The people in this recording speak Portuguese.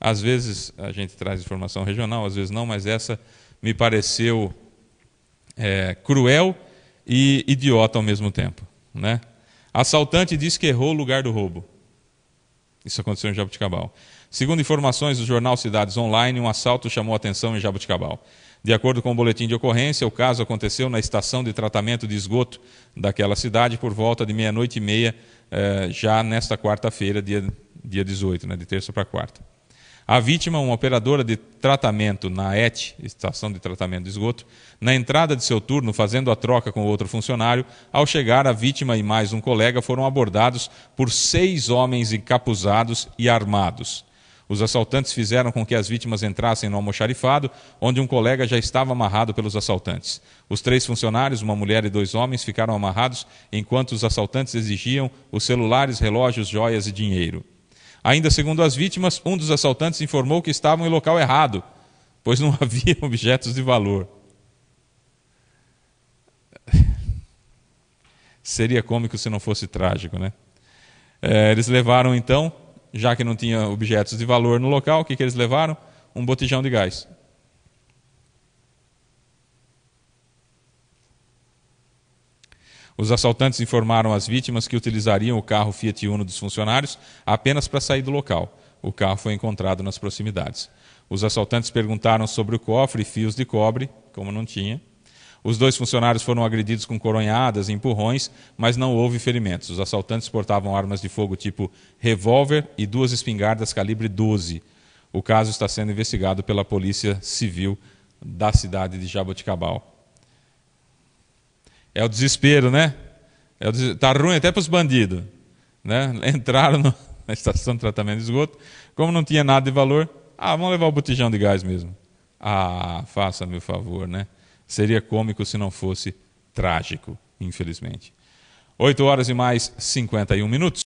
Às vezes a gente traz informação regional, às vezes não, mas essa me pareceu é, cruel e idiota ao mesmo tempo. Né? Assaltante diz que errou o lugar do roubo. Isso aconteceu em Jabuticabal. Segundo informações do jornal Cidades Online, um assalto chamou atenção em Jabuticabal. De acordo com o boletim de ocorrência, o caso aconteceu na estação de tratamento de esgoto daquela cidade por volta de meia-noite e meia, eh, já nesta quarta-feira, dia, dia 18, né, de terça para quarta. A vítima, uma operadora de tratamento na ET, Estação de Tratamento de Esgoto, na entrada de seu turno, fazendo a troca com outro funcionário, ao chegar, a vítima e mais um colega foram abordados por seis homens encapuzados e armados. Os assaltantes fizeram com que as vítimas entrassem no almoxarifado, onde um colega já estava amarrado pelos assaltantes. Os três funcionários, uma mulher e dois homens, ficaram amarrados enquanto os assaltantes exigiam os celulares, relógios, joias e dinheiro. Ainda segundo as vítimas, um dos assaltantes informou que estavam em local errado, pois não havia objetos de valor. Seria cômico se não fosse trágico, né? É, eles levaram então, já que não tinha objetos de valor no local, o que, que eles levaram? Um botijão de gás. Os assaltantes informaram as vítimas que utilizariam o carro Fiat Uno dos funcionários apenas para sair do local. O carro foi encontrado nas proximidades. Os assaltantes perguntaram sobre o cofre e fios de cobre, como não tinha. Os dois funcionários foram agredidos com coronhadas e empurrões, mas não houve ferimentos. Os assaltantes portavam armas de fogo tipo revólver e duas espingardas calibre 12. O caso está sendo investigado pela Polícia Civil da cidade de Jaboticabal. É o desespero, né? É o des... Tá ruim até para os bandidos. Né? Entraram no... na estação de tratamento de esgoto, como não tinha nada de valor, ah, vamos levar o botijão de gás mesmo. Ah, faça-me o favor, né? Seria cômico se não fosse trágico, infelizmente. 8 horas e mais 51 minutos.